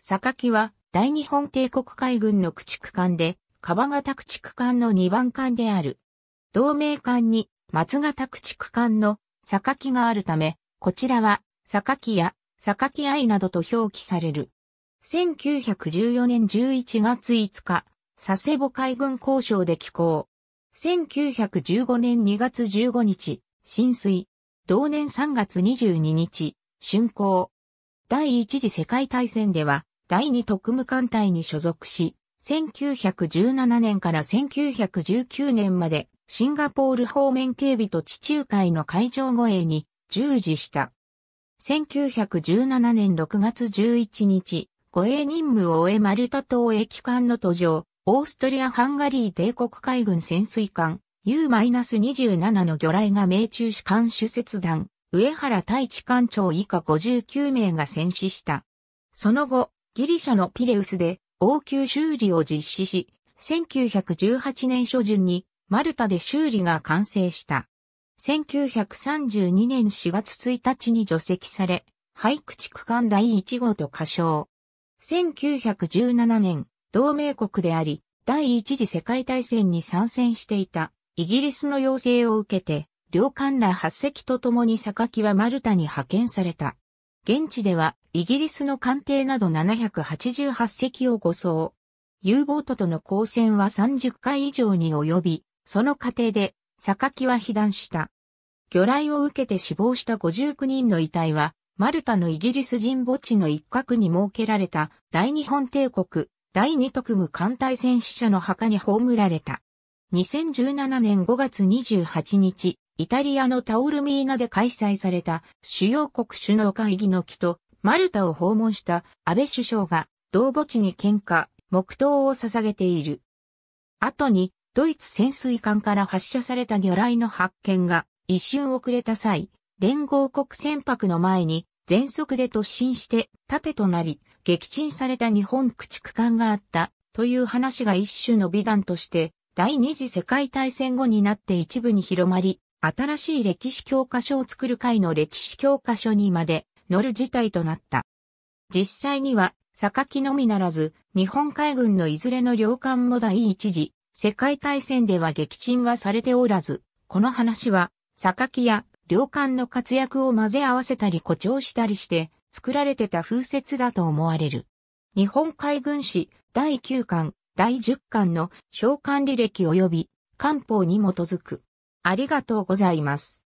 榊は大日本帝国海軍の駆逐艦で、川形駆逐艦の2番艦である。同盟艦に松形駆逐艦の榊があるため、こちらは榊や榊愛などと表記される。1914年11月5日、佐世保海軍交渉で寄港。1915年2月15日、浸水。同年3月22日、竣工。第一次世界大戦では、第二特務艦隊に所属し、1917年から1919年までシンガポール方面警備と地中海の海上護衛に従事した。1917年6月11日、護衛任務を終えマルタ島駅艦の途上、オーストリア・ハンガリー帝国海軍潜水艦 U-27 の魚雷が命中士艦主設団、上原大地艦長以下59名が戦死した。その後、ギリシャのピレウスで応急修理を実施し、1918年初旬にマルタで修理が完成した。1932年4月1日に除籍され、廃区地区間第1号と歌唱。1917年、同盟国であり、第一次世界大戦に参戦していたイギリスの要請を受けて、領艦ら8隻と共に榊はマルタに派遣された。現地ではイギリスの艦艇など788隻を護送。U ボートとの交戦は30回以上に及び、その過程で、榊は被弾した。魚雷を受けて死亡した59人の遺体は、マルタのイギリス人墓地の一角に設けられた大日本帝国第二特務艦隊戦死者の墓に葬られた。2017年5月28日、イタリアのタオルミーナで開催された主要国首脳会議の木とマルタを訪問した安倍首相が同墓地に喧嘩、黙祷を捧げている。後にドイツ潜水艦から発射された魚雷の発見が一瞬遅れた際、連合国船舶の前に全速で突進して盾となり、撃沈された日本駆逐艦があったという話が一種の美談として第二次世界大戦後になって一部に広まり、新しい歴史教科書を作る会の歴史教科書にまで載る事態となった。実際には、榊のみならず、日本海軍のいずれの領艦も第一次、世界大戦では撃沈はされておらず、この話は、榊や領艦の活躍を混ぜ合わせたり誇張したりして、作られてた風説だと思われる。日本海軍史第9巻、第10巻の召喚履歴及び官報に基づくありがとうございます。